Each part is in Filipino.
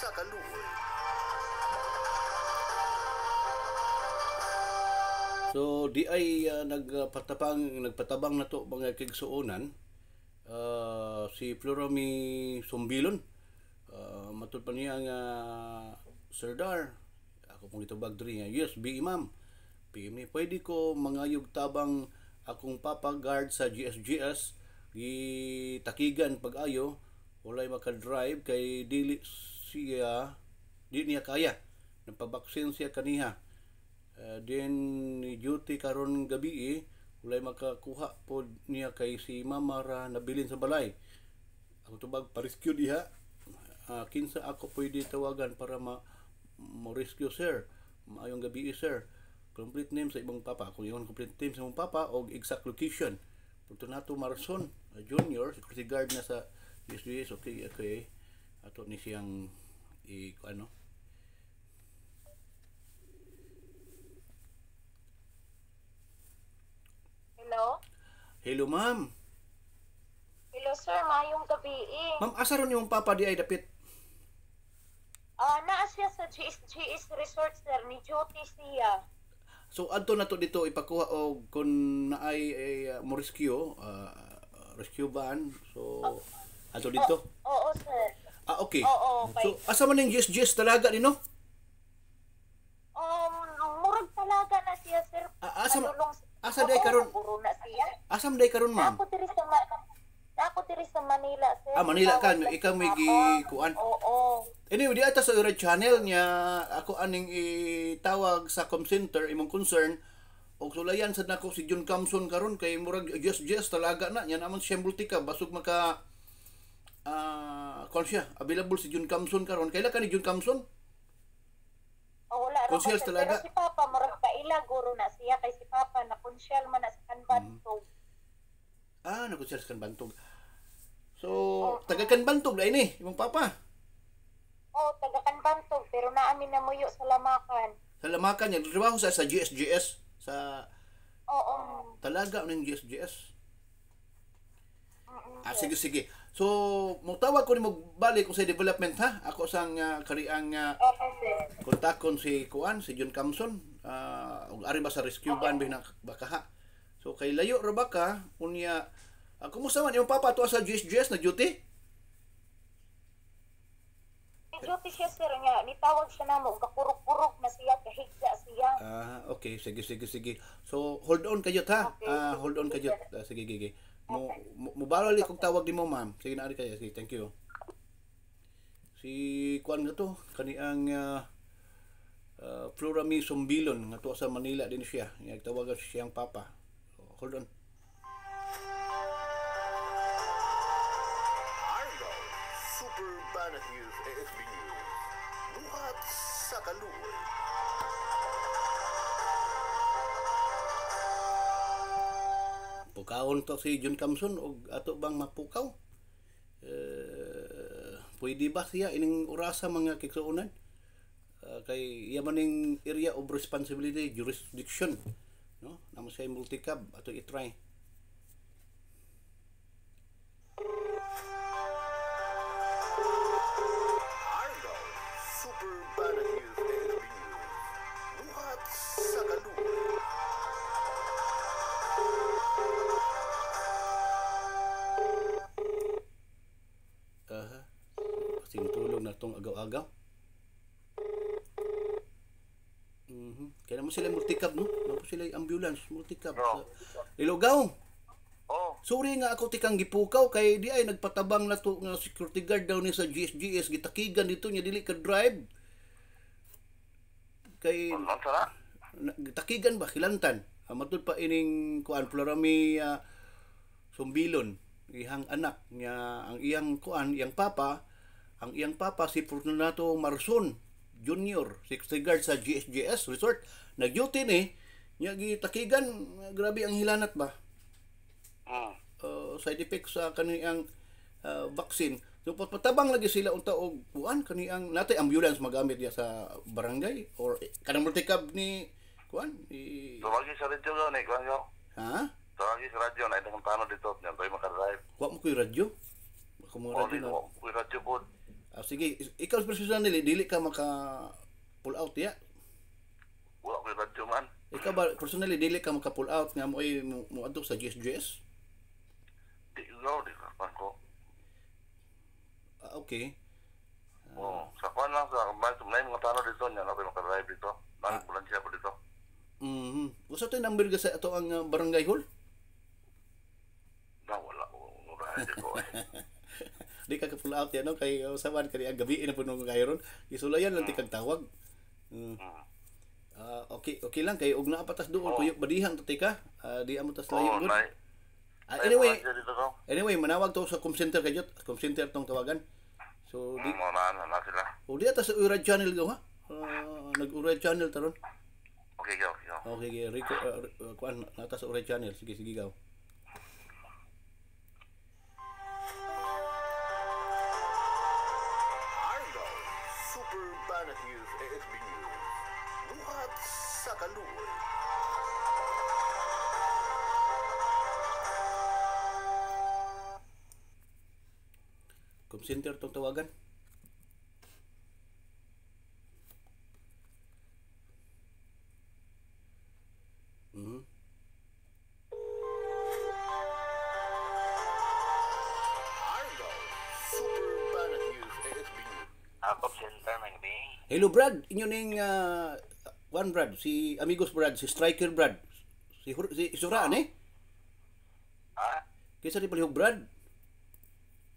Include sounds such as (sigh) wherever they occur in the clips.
sa kaluoy. So di ay uh, ah, nagpatapang nagpatabang na to mga kigsuonan uh, si Floromi Sumbilon uh, matud pa niya nga uh, Sir ako pong itubag diri nga yes be imam PM ni pwede ko mangayog tabang akong papa guard sa GSGS gitakigan pag-ayo walay maka-drive kay dili siya di niya kaya napabaksin siya kaniha uh, din ni duty karon gabi eh, walay makakuha po niya kay si mama ra nabilin sa balay ako tubag rescue diha uh, kinsa ako pwede tawagan para ma mo rescue sir maayong gabi eh, sir complete name sa ibang papa kung yun complete name sa imong papa og exact location Fortunato Marson uh, Junior security guard na sa USDS okay okay ato ni siyang i ano Hello? Hello, ma'am. Hello, sir. Mayong gabi. eh. Ma'am, asa ron yung papa di ay dapit? Ah, naa siya sa GS, GS Resort, sir. Ni duty siya. So, adto na to dito ipakuha o kung naay ay uh, eh, mo rescue, uh, ah, rescue van. So, oh. adto dito? Oo, oh, oo, sir. Ah, okay. Oo, okay. So, asa man yung yes-yes talaga din, no? Um, murag talaga na siya, sir. Ah, asa, Manulong, asa day karon? na siya. Asa man day karon, ma'am? Ako diri sa ma ako tiri sa Manila, sir. Ah, Manila ka. No? Ikaw may gikuan. Oo. Oh, oh. Anyway, di ata sa so, channel niya, ako aning itawag sa com center, imong concern, og sulayan sad nako si John Camson karon kay murag yes yes talaga na nya naman siyang multika basog maka uh, kung siya, available si June Camson karon. Kailan ka ni Jun Camson? Oh, wala ra. Konsyel talaga. Pero si Papa murag kaila guro na siya kay si Papa na konsyel man na sa Kanbantog. Mm. Hmm. Ah, na konsyel sa Kanbantog. So, oh, taga Kanbantog na ni imong Papa. Oh, taga Kanbantog pero naamin na moyo sa Lamakan. Sa Lamakan, yung trabaho sa sa GSGS sa Oo. Oh, oh. Talaga ano ng GSGS. Ah, sige, sige. So, mutawag ko ni magbalik ko sa development ha. Ako sang uh, kariang uh, oh, kon si Kuan, si John Camson. Uh, ah, ari ba sa rescue okay. ban ba baka ha. So kay layo ra ba ka unya uh, kumusta man imong papa tuwa sa GSGS na duty? Duty siya sir nga nitawag siya namo kakurog-kurog na siya kahigda siya. Ah, okay, sige sige sige. So hold on kayo ta. Okay, uh, hold on kayo. sige sige. sige. Mubalo ali kog tawag mo ma'am. Sige na kayo. Sige, thank you. Si kuan nga to kaniang uh, ah, uh, ah, Florami Sumbilon nga to sa Manila din siya. Nagtawagan siyang papa. So, hold on. Argo, Super Banat News FB News. Buhat sa kaluoy. Pukaon to si John Camson o ato bang mapukaw? Uh, pwede ba siya ining orasa mga kiksuunan? Uh, ah, kay iya maning area of responsibility jurisdiction no namo siya multi-cab ato i-try na tong agaw-agaw. Mm-hmm. Kaya naman sila multicab, no? Naman sila ambulance, multicab. No. Sa Ilogaw! Oh. Sorry nga ako tikang gipukaw kay di ay nagpatabang na to nga security guard daw ni sa GSGS gitakigan dito niya dili ka drive. Kay gitakigan ba kilantan? Amatud ah, pa ining kuan Florami uh, Sumbilon ihang anak niya ang iyang kuan iyang papa ang iyang papa si Fortunato Marson Jr. guard sa GSGS Resort. Nag-duty ni, niya gitakigan, grabe ang hilanat ba? Ah. Uh, side effects sa kaniyang uh, vaccine. So patabang lagi sila unta og kuan kaniyang natay ambulance magamit niya sa barangay or eh, kanang multicab ni kuan ni Tawagi sa radyo daw ni kuan yo. Ha? Tawagi sa radyo na itong tanod dito niya toy makadrive. Wa mo kuy radyo? Ako mo radyo na. Wa mo kuy radyo pod. Oh, sige, ikaw personal nili, dili ka maka pull out ya. Wala ko radyo man. Ikaw ba personally dili ka maka pull out nga mo ay mo, mo adto sa GSGS? Di no, di ka ko. Ah, okay. Oh, sa kwan lang sa kamay, sumay mga tano dito niya, ako maka-drive dito. Nang bulan siya dito. Mhm. Usa tay number sa ato ang uh, barangay hall? Na wala ko, wala ko di ka ka-pull out yan, no? Kay usaban oh, kani ang ah, gabi na puno kay ron. Isulayan lang tikag tawag. Mm. Ah. Uh, okay, okay lang kay og na patas duol oh. kuyok badihang to tika. Uh, di amo tas oh, layo oh, Uh, anyway, anyway, manawag to sa com center kayo, com center tong tawagan. So di mo na na sila. O di ata sa Ura channel ko ha. Uh, nag-Ura channel taron. Okay, go, go. Okay, Rico, uh, kwan, nata sa Ura channel. Sige, sige, gaw. Philippine center itong tawagan. Hello Brad, inyo ning uh, one Brad, si Amigos Brad, si Striker Brad. Si si Suraan eh. Ha? Kaysa di palihog Brad.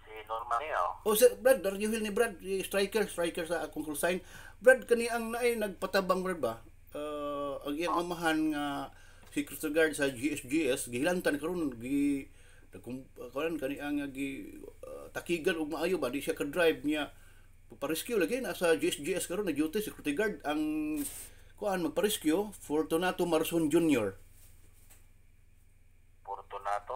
Si Norman niya. Eh, oh, oh sir, Brad, darjuhil ni Brad, si Striker, Striker sa akong full sign. Brad, kani ang naay nagpatabang Brad ba? Uh, ang iyang amahan nga uh, si Crystal Guard sa GSGS, gihilantan karon gi nagkumpakaran ah, kani ang gi uh, takigan og maayo ba di siya ka drive niya magpa-rescue lagi na sa GSGS karon na duty security guard ang kuan magparescue Fortunato Marson Jr. Fortunato.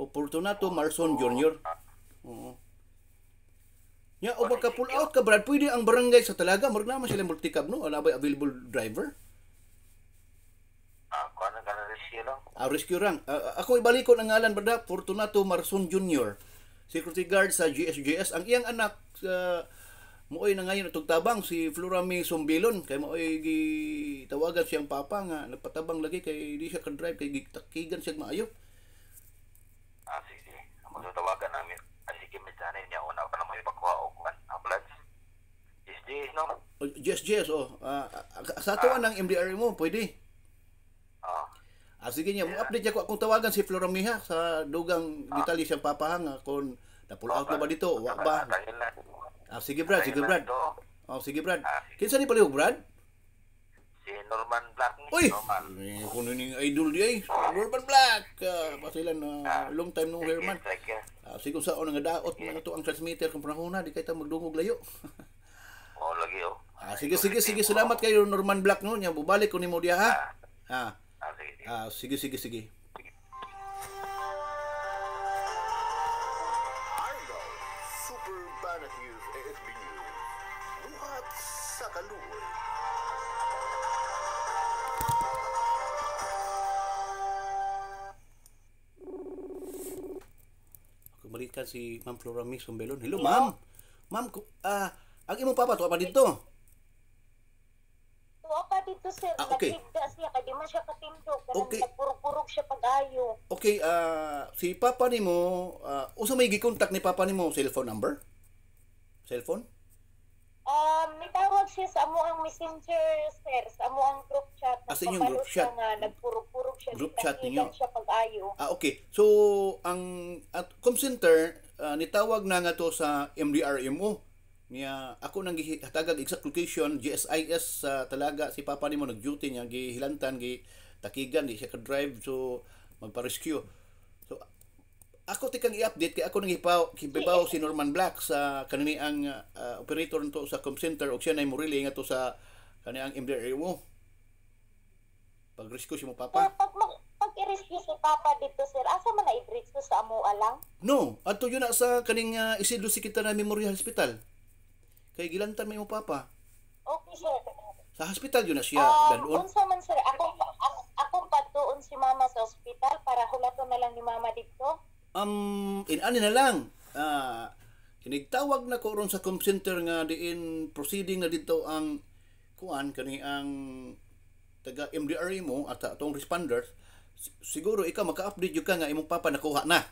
O Fortunato Marson Jr. Oo. Ya, o baka pull out ka Brad, pwede ang barangay sa Talaga murag naman sila multi cab no, wala ba available driver? Ah, kuan na kana rescue lang. Ah, rescue lang. Uh, ah, ah, ako ibalikon ang ngalan Brad, Fortunato Marson Jr. Security guard sa GSGS ang iyang anak uh, Mo'y na ngayon itong tabang si Flora May kay mo'y gitawagan siyang papa nga nagpatabang lagi kay di siya ka-drive kay gitakigan siya maayo. Ah, sige. Ang tawagan namin. Ah, sige, medyanay niya una pa na may pakuha o kuhan. Ambulance. Ah, yes, yes, no? Oh, yes, yes, oh. Ah, ah sa tuwan ah. ng MDR mo, pwede. Ah. Ah, sige niya. Yeah. Update niya ko akong tawagan si Flora May ha sa dugang ah. detalye siyang papahang kung na-pull out ah, na ba dito, wak ba? Ah, sige Brad, sige Brad. Oh, sige Brad. Ah, Kinsa ni palihog Brad? Si Norman Black ni Uy! Norman. Uy, kuno ning idol di ay. Norman Black. Uh, pasilan na uh, long time nung man. Ah, sige sa unang daot man to ang transmitter kung panahuna di kay magdungog layo. (laughs) oh, lagi oh. Ah, sige sige sige salamat kayo Norman Black no nya bubalik ko nimo diha ha. Ah. sige, Ah, sige sige sige. kan si Ma'am Flora Mix Sumbelon. Hello, Hello? Ma'am. Ma'am, ah, uh, ang imong papa tuwa pa dito. Tuwa pa dito sir. Ah, okay. Nagligda siya kay di man siya katindog. Okay. Nagpurog-purog siya pag-ayo. Okay, ah, uh, si papa nimo, uh, ah, usa may gi-contact ni papa nimo cellphone number? Cellphone? Um, nitawag siya sa amo ang messenger, sir. Sa amo ang group chat. Ah, sa inyong group chat? Nga, nagpurog-purog group chat. Group chat ninyo. siya pag-ayo. Ah, okay. So, ang at com center, uh, ah, nitawag na nga to sa MDRMO. Niya, ako nang gihatagag exact location, GSIS sa uh, talaga, si Papa ni mo nag-duty niya, gihilantan, gi takigan, di siya ka-drive, so magpa-rescue. So, ako tikang i-update kay ako nang ipaw kibabaw si Norman Black sa kanini ang uh, operator nito sa com center og siya na mo relay nga to sa ang MDRMO. Pag risk ko si mo papa. Sir, pag, mag, pag i si papa dito sir, asa man na i-bridge ko sa amo lang? No, adto yun na sa kaning uh, ah, Isidro Sikitana Memorial Hospital. Kay gilantan may mo papa. Okay sir. Sa hospital yun na siya. Um, Dalon. Unsa man sir, ako, ako, ako patuon si mama sa hospital para hulato na lang ni mama dito. Um, inani na lang. Ah, uh, kinigtawag na ko ron sa comp center nga diin proceeding na dito ang kuan kani ang taga MDR mo at atong responders siguro ikaw maka-update jud ka nga imong papa nakuha na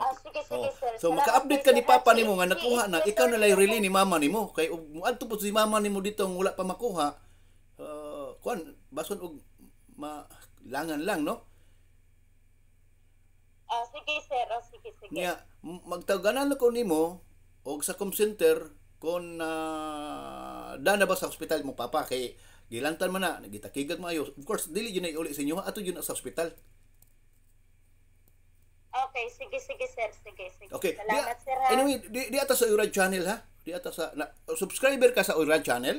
Ah, sige, sige, oh. sir. So maka-update ka ni papa ah, nimo nga nakuha na, ikaw na lay relay ni mama nimo kay adto po si mama nimo dito ang wala pa makuha. Uh, kuan bason og ma lang no? Ah, sige sir, oh, sige sige. Nya magtaganan ko nimo og sa com center kon na uh, uh, dana sa ospital mo papa kay gilantan man na nagitakigan mo ayo of course dili yun ay uli sa inyo ato yun sa ospital Okay, sige, sige, sir. Sige, sige. Okay. Salamat, di, sir. Ha? Anyway, di, di ata sa Urad Channel, ha? Di ata sa... Na, subscriber ka sa Urad Channel?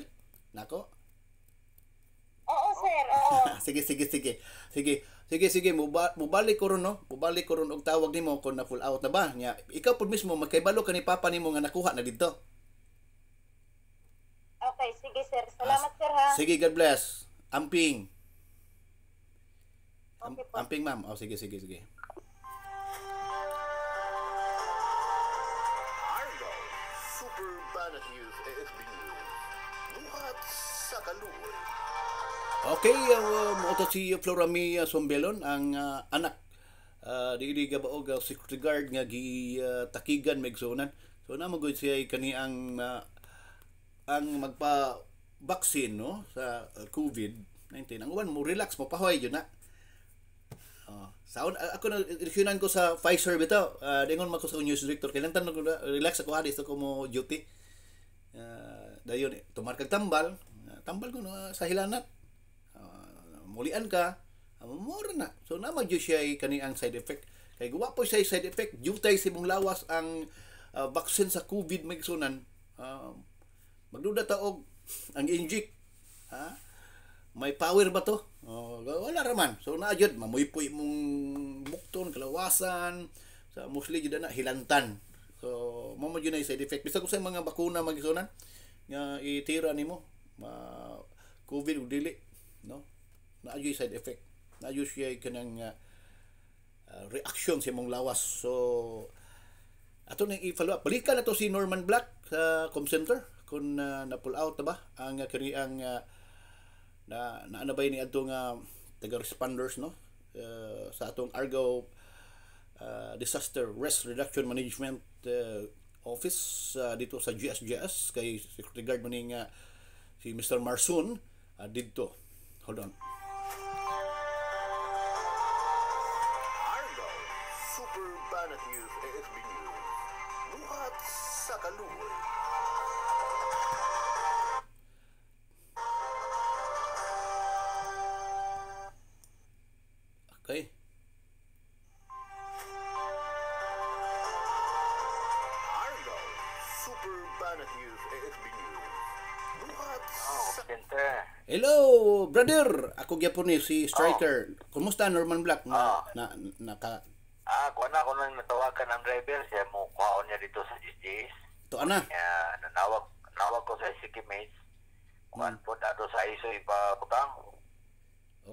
Nako? Oo, sir. Oo. (laughs) sige, sige, sige. Sige, sige, sige. Muba, mubali ko ron, no? Mubalik ko ron og tawag nimo kung na-full out na ba. Nya, ikaw pud mismo, magkaibalo ka ni Papa nimo nga nakuha na dito tayo. Sige, sir. Salamat, sir, ha? Sige, God bless. Amping. okay, amping, ma'am. Oh, sige, sige, sige. Argo, Super Banat News ASB News. Buhat sa kaluoy. Okay, um, uh, ito si e Floramia Sombelon, ang uh, anak uh, dili gabaog uh, security guard nga gitakigan uh, takigan megsunan. So na magud siya kani ang uh, ang magpa vaccine no sa uh, COVID-19 ang uban mo relax mo pahoy yun na oh, saon ako na rekyunan ko sa Pfizer bitaw uh, dingon man sa news director kailan nang tanong ko na, relax ako adis ako mo duty uh, dayon eh, tumarkag tambal ah, tambal ko no, sa hilanat uh, mulian ka uh, more na so na magyo siya kani ang side effect kay guwa po siya side effect due tay si mong lawas ang uh, vaccine sa COVID magsunan uh, Magduda taog ang injik. Ha? May power ba to? oh, wala raman. So na jud mamuypoy mong bukton, kalawasan, sa so, mostly jud na hilantan. So mo mo jud na side effect. Bisag sa mga bakuna magisunan nga itira nimo ma COVID ug dili, no? Na jud side effect. Na jud siya kanang uh, ah, ah, reaction sa imong lawas. So ato nang i-follow up. Balikan na to si Norman Black sa uh, Com Center kung uh, ah, na pull out na ba ang uh, ah, kani ang uh, na naanabay ni adtong uh, taga responders no uh, sa atong Argo uh, disaster risk reduction management uh, office uh, dito sa GSGS kay security guard man nga uh, si Mr. Marsun uh, dito hold on Argo Super Banat News AFB News Buhat sa kaluoy brother, ako gyapon ni si striker. Oh. Kumusta Norman Black na oh. na, na, na Ah, ko na ko nang natawagan ang driver siya mo kuhaon niya dito sa GGs. To ana. Ya, nanawag nawag ko sa Sikimates. Kuan hmm. po dato sa iso ipa butang.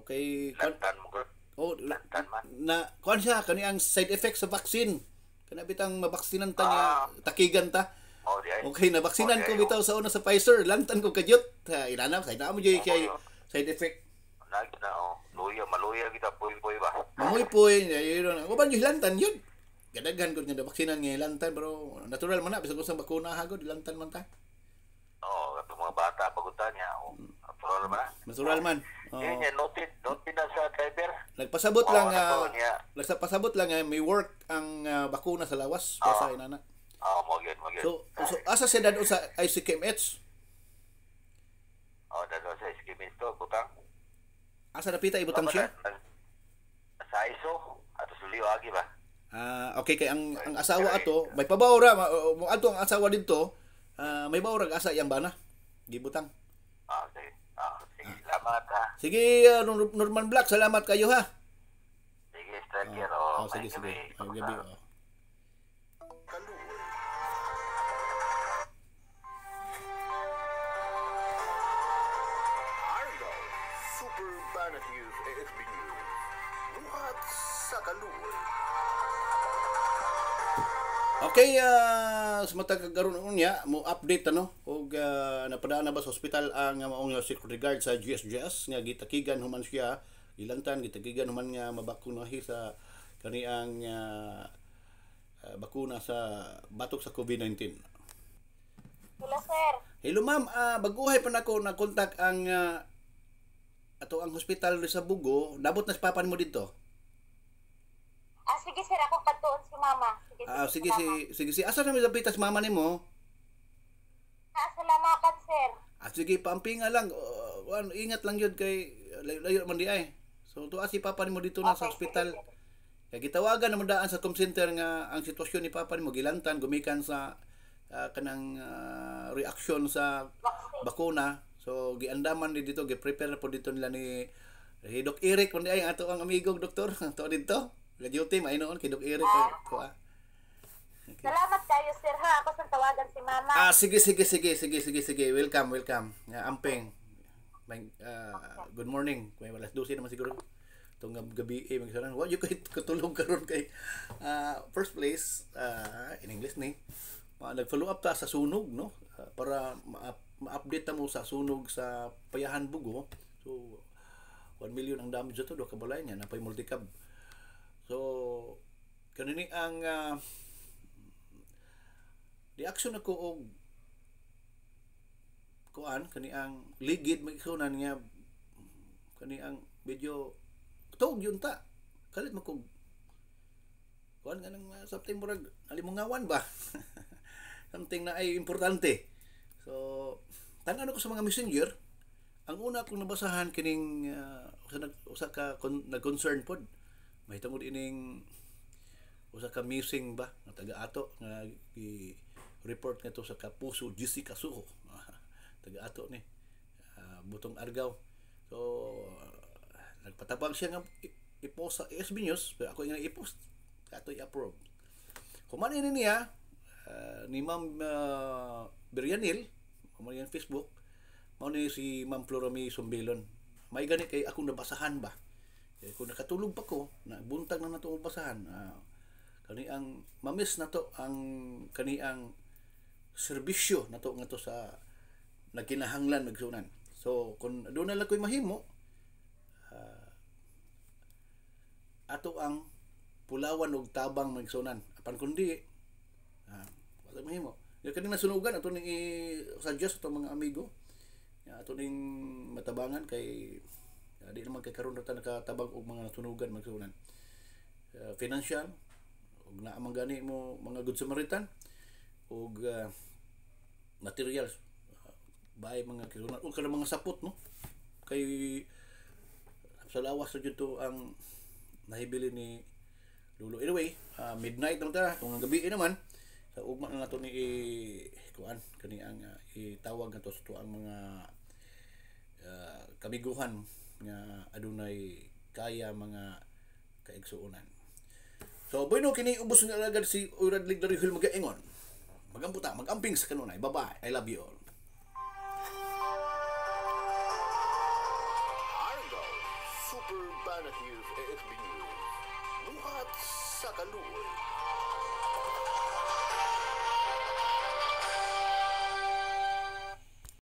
Okay, lantan mo ko. Oh, lantan man. Na kuan siya kani ang side effects sa vaccine. Kana bitang mabaksinan ta niya, ah. takigan ta. Oh, okay, nabaksinan okay, oh, ko bitaw oh. sa una sa Pfizer. Lantan ko kadyot. Ha, inanap, sa inamo jay kay Side effect. Nag na oh. Luya, maluya kita puy-puy ba. Mamuy-puy, yun. Ako ba lantan yun? Kadaghan ko nga baksinan nga lantan pero natural man na bisag usang bakuna ha gud hilantan man ta. Oh, ato mga bata pagutan niya. Oh. Natural man. Natural man. Oh. Yun yan, noted, noted na sa driver. Nagpasabot lang, uh, nagpasabot lang ah, may work ang ah, bakuna sa lawas. Oh. na. inana. Oh, mo gyud, mo gyud. So, so, asa sedad usa ICKMH? Asa na pita ibutang siya? Sa ISO ato suliwagi ba? Ah, okay kay ang ang asawa ato may pabawra mo ato ang asawa didto uh, ah, may baw ra asa yang bana gibutang. Ah, okay. Ah, sige, salamat ha. Sige, uh, Norman Black, salamat kayo ha. Sige, thank oh. ah, you. Oh, sige, sige. Gabi. Oh, matag karon unya mo update ano og uh, napadaan na ba sa ospital ang maong security guard sa GSGS nga gitakigan human siya ilantan gitakigan human nga mabakunahi sa kaniang uh, uh, bakuna sa batok sa COVID-19. Hello sir. Hello ma'am, uh, baguhay pa nako na contact ang uh, ato ang hospital sa Bugo, dabot nas papan mo dito sige sir, ako patuon si mama. Sige, sige, ah, sige, si, sige, sige. Asa na may labitas mama ni mo? Ah, salamakan sir. Ah, sige, pampinga lang. Uh, ingat lang yun kay layo layo man di ay. So, tuwa si papa ni mo dito okay, na sa ospital. Sige, Kaya gitawagan naman daan sa com nga ang sitwasyon ni papa ni mo gilantan gumikan sa uh, kanang uh, ah, reaction sa bakuna. So, giandaman ni dito, gi-prepare po dito nila ni Doc Eric, kundi ay, ato ang amigong doktor, ato (laughs) dito. Ga-duty, noon, kay Dog Eric. Ah. Ko, ah. Okay. Salamat kayo, sir, ha? Ako sa tawagan si Mama. Ah, sige, sige, sige, sige, sige, sige. Welcome, welcome. Uh, ampeng. May, uh, good morning. May alas 12 naman siguro. Itong gabi, eh, magsaran. Wow, yung kahit katulog karon kay uh, first place, uh, in English ni, uh, nag-follow up ta sa sunog, no? Uh, para ma-update ta mo sa sunog sa Payahan Bugo. So, 1 million ang damage ito, do kabalay niya, napay multicab. So kanini ang uh, ah, reaction ako og kuan kani ang ligid magikunan nga kani ang video tog yun ta kalit mo kog kuan nga nang uh, something murag alimungawan ba (laughs) something na ay importante so tanan ko sa mga messenger ang una akong nabasahan kining uh, usa, usa ka kon, nag-concern pod may mahitungod ining usa ka missing ba nga taga ato nga gi report ngadto sa Kapuso Jessica Suho (laughs) taga ato ni uh, butong Argaw so nagpatabang siya nga i-post sa SB News pero ako nga i-post ato i-approve kuman ini niya uh, ni Ma'am uh, Berianil mo Facebook mao ni si Ma'am Florami Sumbilon may gani kay akong nabasahan ba kaya eh, kung nakatulog pa ko, na buntag na nato basahan, uh, ah, kani ang mamis nato ang kaniang ang serbisyo nato nga to sa nagkinahanglan magsunan. So kung doon na lang ko'y mahimo, uh, ato ang pulawan og tabang magsunan. Apan kundi, uh, ah, wala mahimo. Yung kaning nasunugan, ato ning i-suggest ato mga amigo. Ato ning matabangan kay uh, di naman kay karon ra nakatabang og mga tunugan magsunan uh, ah, financial og na man gani mo mga good samaritan og uh, materials uh, ah, bay mga kisunan o kada mga sapot no kay sa lawas sa to ang nahibili ni Lulo anyway uh, midnight naman ta kung ang gabi naman sa ugma na nato ni kuan kani ang uh, itawag nato sa to ang mga uh, kamiguhan nga adunay kaya mga kaigsuonan. So, bueno, kini ubos na agad si Urad Ligdari Hill magaingon. Magamputa, magamping sa kanunay. Bye-bye. I love you all. Argo, Super Banat News, AFB News. sa kaluoy.